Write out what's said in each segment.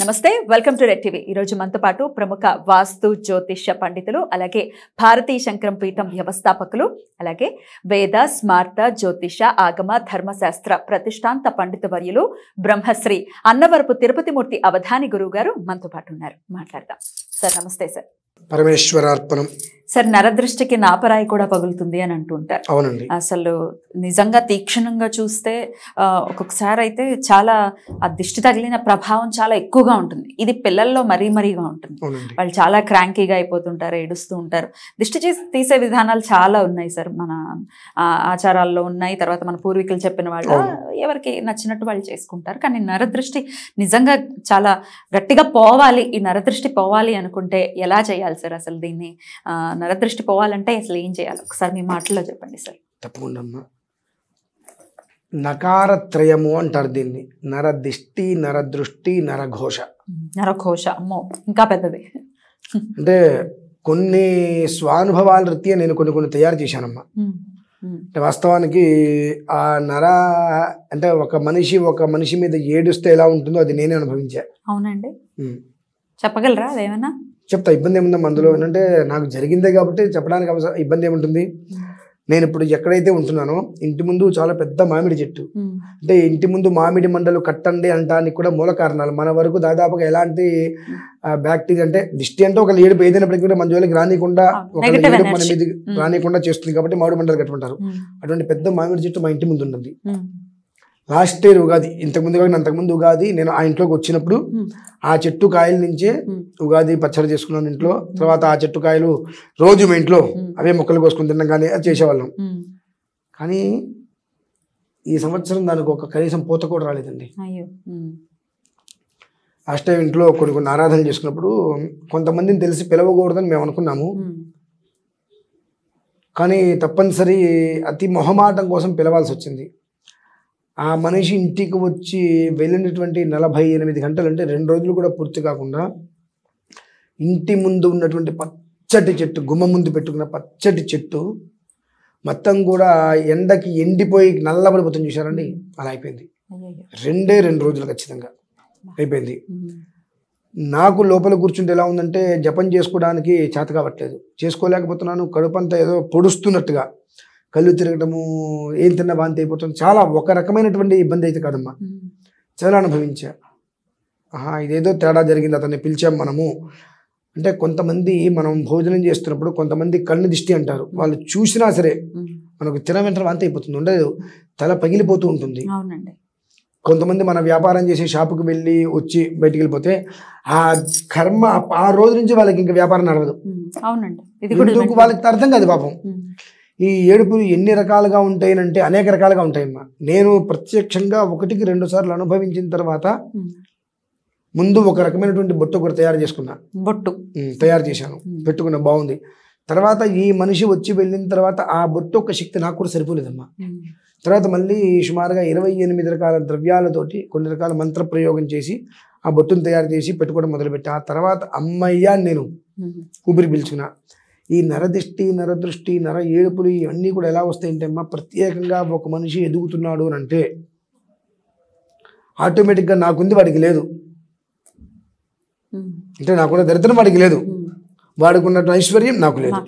నమస్తే welcome to red TV ఈరోజు మనతో పాటు ప్రముఖ వాస్తు జ్యోతిష్య పండితులు అలాగే భారతీయ శంకరం పీఠం వ్యవస్థాపకులు అలాగే వేద స్మార్త జ్యోతిష ఆగమ ధర్మశాస్త్ర ప్రతిష్టాంత పండిత వర్యులు బ్రహ్మశ్రీ అన్నవరపు తిరుపతిమూర్తి అవధాని గురువు గారు మనతో పాటు ఉన్నారు మాట్లాడదాం సార్ నమస్తే సార్ పరమేశ్వరార్పణం సార్ నరదృష్టికి నాపరాయి కూడా పగులుతుంది అని అంటుంటారు అవునండి అసలు నిజంగా తీక్షణంగా చూస్తే ఒక్కొక్కసారి అయితే చాలా ఆ దిష్టి తగిలిన ప్రభావం చాలా ఎక్కువగా ఉంటుంది ఇది పిల్లల్లో మరీ మరీగా ఉంటుంది వాళ్ళు చాలా క్రాంకీగా అయిపోతుంటారు ఏడుస్తూ ఉంటారు దిష్టి తీసే విధానాలు చాలా ఉన్నాయి సార్ మన ఆచారాల్లో ఉన్నాయి తర్వాత మన పూర్వీకులు చెప్పిన వాళ్ళు ఎవరికి నచ్చినట్టు వాళ్ళు చేసుకుంటారు కానీ నరదృష్టి నిజంగా చాలా గట్టిగా పోవాలి ఈ నరదృష్టి పోవాలి అనుకుంటే ఎలా చేయాలి సార్ అసలు దీన్ని నర దృష్టి పోవాలంటే అసలు ఏం చేయాలి ఒకసారి మీ మాటల్లో చెప్పండి సార్ తప్పకుండా అమ్మా నకారత్రయము అంటారు దీన్ని నరదిష్టి నరదృష్టి నరఘోష నరఘోష అమ్మో ఇంకా పెద్దది అంటే కొన్ని స్వానుభవాల రీత్యా నేను కొన్ని కొన్ని తయారు చేశానమ్మా అంటే వాస్తవానికి ఆ నర అంటే ఒక మనిషి ఒక మనిషి మీద ఏడుస్తే ఎలా ఉంటుందో అది నేనే అనుభవించా అవునండి చెప్పగలరా అదేమన్నా చెప్తా ఇబ్బంది ఏముందా అందులో ఏంటంటే నాకు జరిగిందే కాబట్టి చెప్పడానికి అవసరం ఇబ్బంది ఏముంటుంది నేను ఇప్పుడు ఎక్కడైతే ఉంటున్నానో ఇంటి ముందు చాలా పెద్ద మామిడి చెట్టు అంటే ఇంటి ముందు మామిడి మండలు కట్టండి అంటానికి కూడా మూల కారణాలు మన వరకు దాదాపుగా ఎలాంటి బ్యాక్టీరియా అంటే దిష్టి అంటే ఒక ఏడుపు ఏదైనప్పటికీ మన జోలికి రానికుండా ఒక మన మీద రానికుండా చేస్తుంది కాబట్టి మామిడి మండలు కట్టుకుంటారు అటువంటి పెద్ద మామిడి చెట్టు మా ఇంటి ముందు ఉంటుంది లాస్ట్ ఇయర్ ఉగాది ఇంతకుముందు కానీ అంతకుముందు ఉగాది నేను ఆ ఇంట్లోకి వచ్చినప్పుడు ఆ చెట్టు కాయల నుంచే ఉగాది పచ్చడి చేసుకున్నాను ఇంట్లో తర్వాత ఆ చెట్టు కాయలు రోజు మా ఇంట్లో అవే మొక్కలు కోసుకుని తిన్నాం కానీ అది చేసేవాళ్ళం కానీ ఈ సంవత్సరం దానికి ఒక కనీసం పూత కూడా రాలేదండి లాస్ట్ టైం ఇంట్లో కొన్ని కొన్ని ఆరాధనలు చేసుకున్నప్పుడు కొంతమందిని తెలిసి పిలవకూడదని మేము అనుకున్నాము కానీ తప్పనిసరి అతి మొహమాటం కోసం పిలవాల్సి వచ్చింది ఆ మనిషి ఇంటికి వచ్చి వెళ్ళినటువంటి నలభై ఎనిమిది గంటలు అంటే రెండు రోజులు కూడా పూర్తి కాకుండా ఇంటి ముందు ఉన్నటువంటి పచ్చటి చెట్టు గుమ్మ ముందు పెట్టుకున్న పచ్చటి చెట్టు మొత్తం కూడా ఎండకి ఎండిపోయి నల్లబడిపోతుంది చూసారండి అలా అయిపోయింది రెండే రెండు రోజులు ఖచ్చితంగా అయిపోయింది నాకు లోపల కూర్చుంటే ఎలా ఉందంటే జపం చేసుకోవడానికి చేత కావట్లేదు చేసుకోలేకపోతున్నాను కడుపంతా ఏదో పొడుస్తున్నట్టుగా కళ్ళు తిరగటము ఏం తిన్నా వాంతి అయిపోతుంది చాలా ఒక రకమైనటువంటి ఇబ్బంది అయితే కాదమ్మా చాలా అనుభవించా ఆహా ఇదేదో తేడా జరిగింది అతన్ని పిలిచాం మనము అంటే కొంతమంది మనం భోజనం చేస్తున్నప్పుడు కొంతమంది కళ్ళు దిష్టి అంటారు వాళ్ళు చూసినా సరే మనకు తిన వెంట వాంతి అయిపోతుంది ఉండదు తల పగిలిపోతూ ఉంటుంది కొంతమంది మన వ్యాపారం చేసి షాపుకి వెళ్ళి వచ్చి బయటికి వెళ్ళిపోతే ఆ కర్మ ఆ రోజు నుంచి వాళ్ళకి ఇంకా వ్యాపారం నడవదు వాళ్ళకి అర్థం కాదు పాపం ఈ ఏడుపులు ఎన్ని రకాలుగా ఉంటాయనంటే అనేక రకాలుగా ఉంటాయమ్మా నేను ప్రత్యక్షంగా ఒకటికి రెండు సార్లు అనుభవించిన తర్వాత ముందు ఒక రకమైనటువంటి బొట్టు కూడా తయారు చేసుకున్నా బొట్టు తయారు చేశాను పెట్టుకున్న బాగుంది తర్వాత ఈ మనిషి వచ్చి వెళ్ళిన తర్వాత ఆ బొట్టు ఒక శక్తి నాకు కూడా సరిపోలేదమ్మా తర్వాత మళ్ళీ సుమారుగా ఇరవై ఎనిమిది రకాల ద్రవ్యాలతోటి కొన్ని రకాల మంత్ర ప్రయోగం చేసి ఆ బొట్టును తయారు చేసి పెట్టుకోవడం మొదలుపెట్టా తర్వాత అమ్మయ్య నేను ఊపిరి పీల్చుకున్నా ఈ నరదిష్టి నరదృష్టి నర ఏడుపులు ఇవన్నీ కూడా ఎలా వస్తాయంటేమ్మా ప్రత్యేకంగా ఒక మనిషి ఎదుగుతున్నాడు అని అంటే ఆటోమేటిక్గా నాకుంది వాడికి లేదు అంటే నాకున్న దరిద్రం వాడికి లేదు వాడికి ఉన్నట్టు ఐశ్వర్యం నాకు లేదు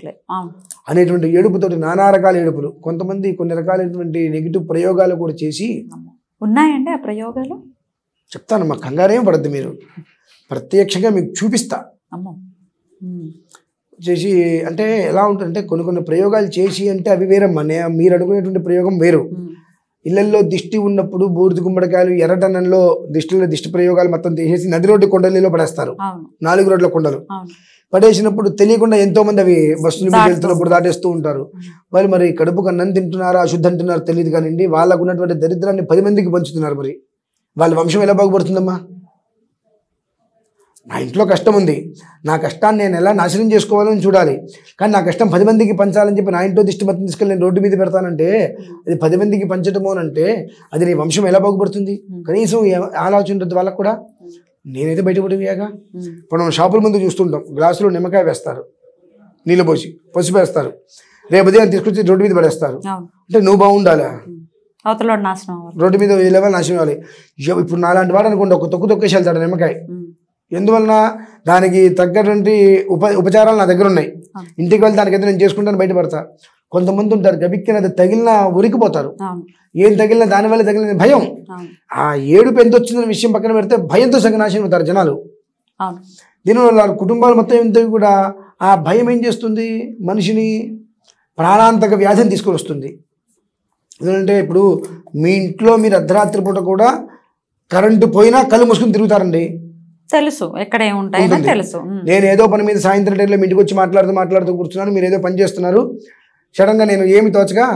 అనేటువంటి ఏడుపుతోటి నానా రకాల ఏడుపులు కొంతమంది కొన్ని రకాలైనటువంటి నెగిటివ్ ప్రయోగాలు కూడా చేసి ఉన్నాయండి ఆ ప్రయోగాలు చెప్తాను మా కంగారేం పడద్దు మీరు ప్రత్యక్షంగా మీకు చూపిస్తా చేసి అంటే ఎలా ఉంటుందంటే కొన్ని కొన్ని ప్రయోగాలు చేసి అంటే అవి వేరే మన మీరు అనుకునేటువంటి ప్రయోగం వేరు ఇళ్లల్లో దిష్టి ఉన్నప్పుడు బూర్తి గుమ్మడికాయలు ఎర్రటనంలో దిష్టిలో దిష్టి ప్రయోగాలు మొత్తం తీసేసి నది రోడ్డు కొండలలో పడేస్తారు నాలుగు రోడ్ల కొండలు పడేసినప్పుడు తెలియకుండా ఎంతో మంది అవి బస్సులు వెళ్తున్నప్పుడు దాటేస్తూ ఉంటారు వాళ్ళు మరి కడుపు కన్నం తింటున్నారా అశుద్ధి అంటున్నారు తెలియదు కానివ్వండి వాళ్ళకు ఉన్నటువంటి దరిద్రాన్ని పది మందికి పంచుతున్నారు మరి వాళ్ళ వంశం ఎలా బాగుపడుతుందమ్మా నా ఇంట్లో కష్టం ఉంది నా కష్టాన్ని నేను ఎలా నాశనం చేసుకోవాలని చూడాలి కానీ నా కష్టం పది మందికి పంచాలని చెప్పి నా ఇంట్లో దిష్టి మతం తీసుకెళ్ళి నేను రోడ్డు మీద పెడతానంటే అది పది మందికి పంచటము అంటే అది నీ వంశం ఎలా బాగుపడుతుంది కనీసం ఆలోచన వాళ్ళకు కూడా నేనైతే బయటపడిపోయాక ఇప్పుడు మనం షాపుల ముందు చూస్తుంటాం గ్లాసులో నిమ్మకాయ వేస్తారు నీళ్ళు పోసి పసుపు వేస్తారు రేపు ఉదయం తీసుకొచ్చి రోడ్డు మీద పడేస్తారు అంటే నువ్వు బాగుండాలా అవతల నాశనం రోడ్డు మీద లేవాలి నాశనం అవ్వాలి ఇప్పుడు నాలాంటి వాడు అనుకోండి ఒక తొక్కు తొక్కేసి వెళ్తాడు నిమ్మకాయ ఎందువలన దానికి తగ్గటువంటి ఉప ఉపచారాలు నా దగ్గర ఉన్నాయి ఇంటికి వెళ్ళి దానికైతే నేను చేసుకుంటాను బయటపడతా కొంతమంది ఉంటారు గబిక్కిన అది తగిలిన ఉరికిపోతారు ఏం తగిలిన దానివల్ల తగిలిన భయం ఆ ఏడు ఎంత వచ్చిందనే విషయం పక్కన పెడితే భయంతో సంగనాశనం అవుతారు జనాలు దీనివల్ల కుటుంబాలు మొత్తం ఎంత కూడా ఆ భయం ఏం చేస్తుంది మనిషిని ప్రాణాంతక వ్యాధిని తీసుకొని వస్తుంది ఎందుకంటే ఇప్పుడు మీ ఇంట్లో మీరు అర్ధరాత్రి పూట కూడా కరెంటు పోయినా కళ్ళు మూసుకుని తిరుగుతారండి తెలుసు ఎక్కడ ఏముంటాయో తెలుసు నేను ఏదో పని మీద సాయంత్రం టైంలో ఇంటికి వచ్చి మాట్లాడుతూ మాట్లాడుతూ కూర్చున్నాను మీరు ఏదో పని చేస్తున్నారు సడన్గా నేను ఏమి తోచగా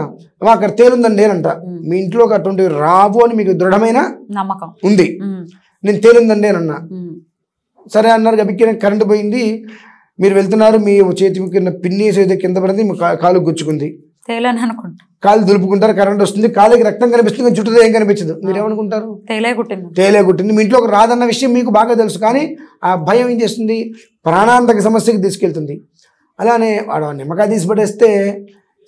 అక్కడ తేలుందని నేనంట మీ ఇంట్లో అటువంటి రావు అని మీకు దృఢమైన నమ్మకం ఉంది నేను నేను అన్నా సరే అన్నారు గబిక్కి కరెంటు పోయింది మీరు వెళ్తున్నారు మీ చేతి కింద పిన్నీస్ అయితే కింద పడింది కాలు గుచ్చుకుంది కాలు దులుపుకుంటారు కరెంట్ వస్తుంది కాలుకి రక్తం కనిపిస్తుంది చుట్టూ ఏం కనిపించదు మీరేమనుకుంటారు తేలే కుట్టింది తేలే కుట్టింది మీ ఇంట్లో రాదన్న విషయం మీకు బాగా తెలుసు కానీ ఆ భయం ఏం చేస్తుంది ప్రాణాంతక సమస్యకి తీసుకెళ్తుంది అలానే వాడు నిమ్మకాయ తీసి పడేస్తే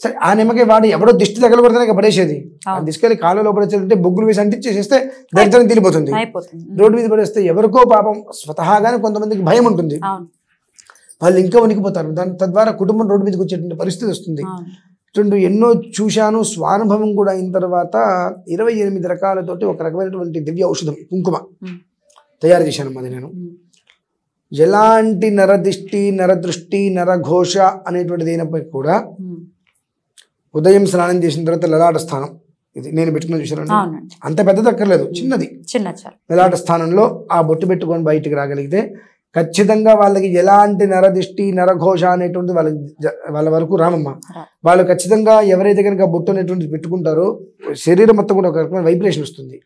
సరే ఆ నిమ్మకాయ వాడు ఎవడో దిష్టి తగలకూడదని పడేసేది తీసుకెళ్లి కాలులో పడేసేదంటే బొగ్గులు వేసి అంటించేసేస్తే దరిద్రం తిరిగిపోతుంది రోడ్డు మీద పడేస్తే ఎవరికో పాపం స్వతహాగానే కొంతమందికి భయం ఉంటుంది వాళ్ళు ఇంకా వణికిపోతారు దాని తద్వారా కుటుంబం రోడ్డు మీదకి వచ్చేటువంటి పరిస్థితి వస్తుంది రెండు ఎన్నో చూశాను స్వానుభవం కూడా అయిన తర్వాత ఇరవై ఎనిమిది రకాలతోటి ఒక రకమైనటువంటి దివ్య ఔషధం కుంకుమ తయారు చేశాను మాది నేను ఎలాంటి నరదిష్టి నరదృష్టి నరఘోష అనేటువంటిది అయినప్పటికీ కూడా ఉదయం స్నానం చేసిన తర్వాత లలాట స్థానం ఇది నేను పెట్టుకుని చూశాను అంత పెద్ద దక్కర్లేదు చిన్నది చిన్న లలాట స్థానంలో ఆ బొట్టు పెట్టుకొని బయటికి రాగలిగితే ఖచ్చితంగా వాళ్ళకి ఎలాంటి నరదిష్టి నరఘోష అనేటువంటిది వాళ్ళకి వాళ్ళ వరకు రామమ్మ వాళ్ళు ఖచ్చితంగా ఎవరైతే కనుక బొట్టు అనేటువంటిది పెట్టుకుంటారో శరీరం మొత్తం కూడా ఒక రకమైన వైబ్రేషన్ వస్తుంది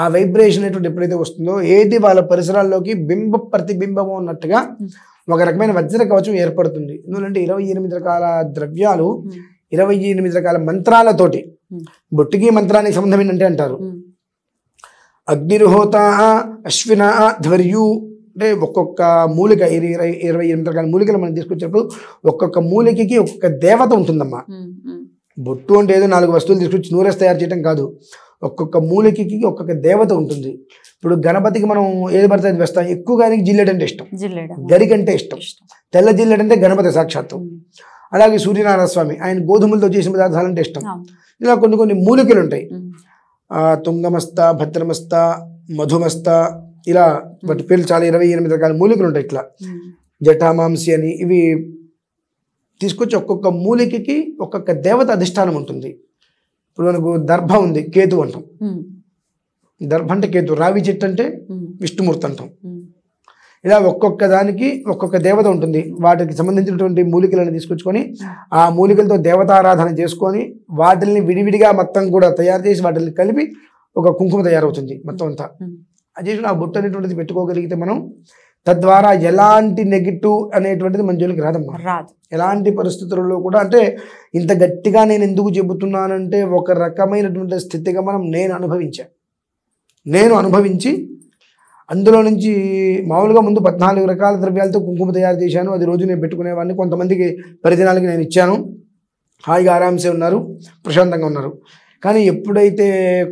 ఆ వైబ్రేషన్ అనేటువంటి ఎప్పుడైతే వస్తుందో ఏది వాళ్ళ పరిసరాల్లోకి బింబ ప్రతిబింబము అన్నట్టుగా ఒక రకమైన వజ్ర కవచం ఏర్పడుతుంది ఎందుకంటే ఇరవై ఎనిమిది రకాల ద్రవ్యాలు ఇరవై ఎనిమిది రకాల మంత్రాలతోటి బొట్టికి మంత్రానికి సంబంధం ఏంటంటే అంటారు అగ్నిర్హోత అశ్విన ధ్వర్యు అంటే ఒక్కొక్క మూలిక ఇరవై ఇరవై ఎనిమిది రకాల మూలికలు మనం తీసుకొచ్చినప్పుడు ఒక్కొక్క మూలికకి ఒక్కొక్క దేవత ఉంటుందమ్మా బొట్టు అంటే ఏదో నాలుగు వస్తువులు తీసుకొచ్చి నూరేసి తయారు చేయడం కాదు ఒక్కొక్క మూలికకి ఒక్కొక్క దేవత ఉంటుంది ఇప్పుడు గణపతికి మనం ఏది పడితే అది వేస్తాం ఎక్కువగా జిల్లెడ్ అంటే ఇష్టం గరిక అంటే ఇష్టం తెల్ల జిల్లెడ్ అంటే గణపతి సాక్షాత్తు అలాగే సూర్యనారాయణ స్వామి ఆయన గోధుమలతో చేసిన పదార్థాలు అంటే ఇష్టం ఇలా కొన్ని కొన్ని మూలికలు ఉంటాయి తుంగమస్త భద్రమస్త మధుమస్త ఇలా వాటి పేర్లు చాలా ఇరవై ఎనిమిది రకాల మూలికలు ఉంటాయి ఇట్లా జఠామాంసి అని ఇవి తీసుకొచ్చి ఒక్కొక్క మూలికకి ఒక్కొక్క దేవత అధిష్టానం ఉంటుంది ఇప్పుడు మనకు దర్భ ఉంది కేతు అంటాం దర్భ అంటే కేతు రావి చెట్టు అంటే విష్ణుమూర్తి అంటాం ఇలా ఒక్కొక్క దానికి ఒక్కొక్క దేవత ఉంటుంది వాటికి సంబంధించినటువంటి మూలికలను తీసుకొచ్చుకొని ఆ మూలికలతో దేవతారాధన చేసుకొని వాటిల్ని విడివిడిగా మొత్తం కూడా తయారు చేసి వాటిని కలిపి ఒక కుంకుమ తయారవుతుంది మొత్తం అంతా అదే ఆ బొట్టు అనేటువంటిది పెట్టుకోగలిగితే మనం తద్వారా ఎలాంటి నెగిటివ్ అనేటువంటిది మన జోలికి రాదమ్మా రాదు ఎలాంటి పరిస్థితులలో కూడా అంటే ఇంత గట్టిగా నేను ఎందుకు చెబుతున్నానంటే ఒక రకమైనటువంటి స్థితిగా మనం నేను అనుభవించాను నేను అనుభవించి అందులో నుంచి మామూలుగా ముందు పద్నాలుగు రకాల ద్రవ్యాలతో కుంకుమ తయారు చేశాను అది రోజు నేను పెట్టుకునేవాడిని కొంతమందికి పరిదినాలకి నేను ఇచ్చాను హాయిగా ఆరాంసే ఉన్నారు ప్రశాంతంగా ఉన్నారు కానీ ఎప్పుడైతే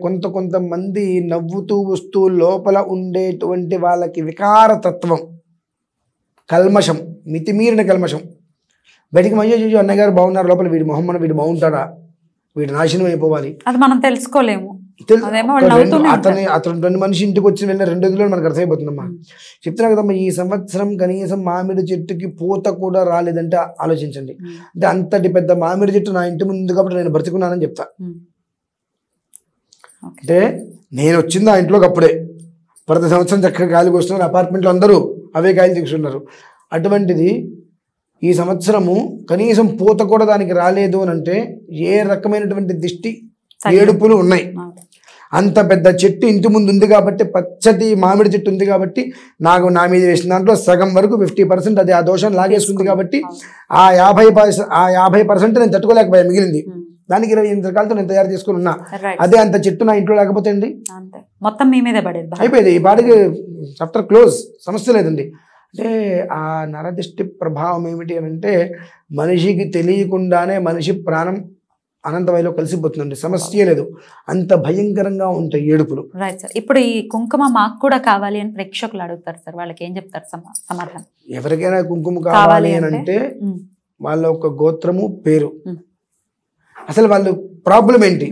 కొంత కొంతమంది నవ్వుతూ వస్తూ లోపల ఉండేటువంటి వాళ్ళకి వికారతత్వం కల్మషం మితిమీరిన కల్మషం బయటికి మంచి చూసి అన్నగారు బాగున్నారు లోపల వీడు మొహమ్మను వీడు బాగుంటాడా వీడు నాశనం అయిపోవాలి అది మనం తెలుసుకోలేము అతని అతను రెండు మనిషి ఇంటికి వచ్చి వెళ్ళిన రెండు రోజులు మనకు అర్థమైపోతుందమ్మా చెప్తున్నా కదమ్మా ఈ సంవత్సరం కనీసం మామిడి చెట్టుకి పూత కూడా రాలేదంటే ఆలోచించండి అంటే అంతటి పెద్ద మామిడి చెట్టు నా ఇంటి ముందు కాబట్టి నేను బ్రతుకున్నానని చెప్తాను అంటే నేను వచ్చింది ఆ ఇంట్లోకి అప్పుడే ప్రతి సంవత్సరం చక్కగా గాలికి వస్తున్నారు అపార్ట్మెంట్లో అందరూ అవే గాలి తీసుకున్నారు అటువంటిది ఈ సంవత్సరము కనీసం పూత కూడా దానికి రాలేదు అని అంటే ఏ రకమైనటువంటి దిష్టి ఏడుపులు ఉన్నాయి అంత పెద్ద చెట్టు ఇంటి ముందు ఉంది కాబట్టి పచ్చటి మామిడి చెట్టు ఉంది కాబట్టి నాకు నా మీద వేసిన దాంట్లో సగం వరకు ఫిఫ్టీ పర్సెంట్ అది ఆ దోషం లాగేసుకుంది కాబట్టి ఆ యాభై ఆ యాభై పర్సెంట్ నేను తట్టుకోలేకపోయా మిగిలింది దానికి ఇరవై ఎనిమిది రకాలతో నేను తయారు చేసుకుని ఉన్నా అదే అంత చెట్టు నా ఇంట్లో లేకపోతే అండి మొత్తం మీ మీదే పడేది అయిపోయింది ఈ పాటికి చాప్టర్ క్లోజ్ సమస్య లేదండి అంటే ఆ నరదిష్టి ప్రభావం ఏమిటి అని అంటే మనిషికి తెలియకుండానే మనిషి ప్రాణం అనంతమయలో కలిసిపోతుందండి సమస్య లేదు అంత భయంకరంగా ఉంటాయి ఏడుపులు రైట్ సార్ ఇప్పుడు ఈ కుంకుమ మాకు కూడా కావాలి అని ప్రేక్షకులు అడుగుతారు సార్ వాళ్ళకి ఏం చెప్తారు సమాధానం ఎవరికైనా కుంకుమ కావాలి అని అంటే వాళ్ళ ఒక గోత్రము పేరు అసలు వాళ్ళు ప్రాబ్లం ఏంటి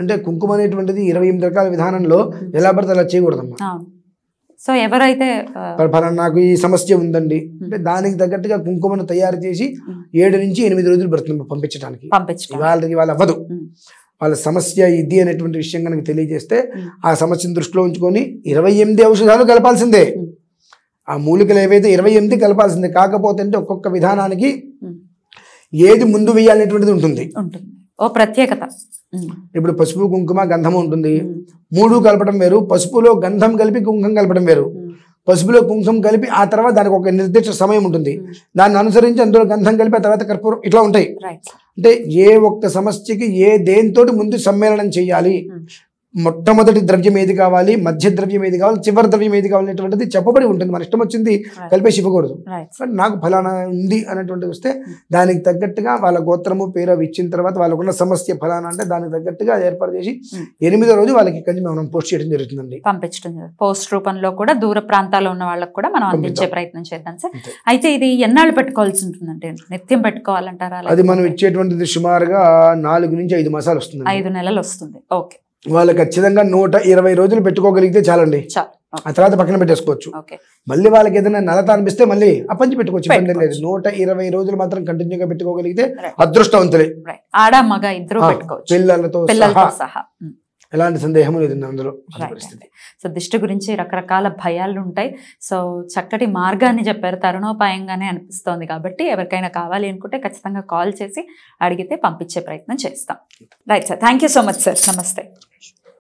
అంటే కుంకుమ అనేటువంటిది ఇరవై ఎనిమిది రకాల విధానంలో ఎలా పడితే అలా చేయకూడదమ్మా సో ఎవరైతే నాకు ఈ సమస్య ఉందండి అంటే దానికి తగ్గట్టుగా కుంకుమను తయారు చేసి ఏడు నుంచి ఎనిమిది రోజులు పడుతుంది పంపించడానికి వాళ్ళకి వాళ్ళు అవ్వదు వాళ్ళ సమస్య ఇది అనేటువంటి విషయం కనుక తెలియజేస్తే ఆ సమస్యను దృష్టిలో ఉంచుకొని ఇరవై ఎనిమిది ఔషధాలు కలపాల్సిందే ఆ మూలికలు ఏవైతే ఇరవై ఎనిమిది కలపాల్సిందే కాకపోతే అంటే ఒక్కొక్క విధానానికి ఏది ముందు వేయాలనేటువంటిది ఉంటుంది ఓ ప్రత్యేకత ఇప్పుడు పసుపు కుంకుమ గంధం ఉంటుంది మూడు కలపడం వేరు పసుపులో గంధం కలిపి కుంకుమ కలపడం వేరు పసుపులో కుంకుమ కలిపి ఆ తర్వాత దానికి ఒక నిర్దిష్ట సమయం ఉంటుంది దాన్ని అనుసరించి అందులో గంధం కలిపి ఆ తర్వాత కర్పూరం ఇట్లా ఉంటాయి అంటే ఏ ఒక్క సమస్యకి ఏ దేనితోటి ముందు సమ్మేళనం చేయాలి మొట్టమొదటి ద్రవ్యం ఏది కావాలి మధ్య ద్రవ్యం ఏది కావాలి చివరి ద్రవ్యం ఏది కావాలి అనేటువంటిది చెప్పబడి ఉంటుంది మన ఇష్టం వచ్చింది కలిపేసి ఇవ్వకూడదు నాకు ఫలానా ఉంది అనేటువంటిది వస్తే hmm. దానికి తగ్గట్టుగా వాళ్ళ గోత్రము పేరు ఇచ్చిన తర్వాత వాళ్ళకున్న సమస్య ఫలానా అంటే దానికి తగ్గట్టుగా ఏర్పాటు చేసి hmm. ఎనిమిదో రోజు వాళ్ళకి కంచి మనం పోస్ట్ చేయడం జరుగుతుందండి పంపించడం పోస్ట్ రూపంలో కూడా దూర ప్రాంతాల్లో ఉన్న వాళ్ళకి కూడా మనం అందించే ప్రయత్నం చేద్దాం సార్ అయితే ఇది ఎన్నాళ్ళు పెట్టుకోవాల్సి ఉంటుందంటే నిత్యం పెట్టుకోవాలంటారా అది మనం ఇచ్చేటువంటిది సుమారుగా నాలుగు నుంచి ఐదు మాసాలు వస్తుంది ఐదు నెలలు వస్తుంది ఓకే వాళ్ళు ఖచ్చితంగా నూట ఇరవై రోజులు పెట్టుకోగలిగితే చాలండి ఆ తర్వాత పక్కన పెట్టేసుకోవచ్చు మళ్ళీ వాళ్ళకి ఏదైనా నలత అనిపిస్తే మళ్ళీ అప్పంచి పెట్టుకోవచ్చు లేదు నూట ఇరవై రోజులు మాత్రం కంటిన్యూగా పెట్టుకోగలిగితే అదృష్టవంతులే ఆడ మగ ఇద్దరు పిల్లలతో సహా ఎలాంటి సందేహం లేదు అందులో సో దిష్టి గురించి రకరకాల భయాలు ఉంటాయి సో చక్కటి మార్గాన్ని చెప్పారు తరుణోపాయంగానే అనిపిస్తోంది కాబట్టి ఎవరికైనా కావాలి అనుకుంటే ఖచ్చితంగా కాల్ చేసి అడిగితే పంపించే ప్రయత్నం చేస్తాం right sir thank so much sir నమస్తే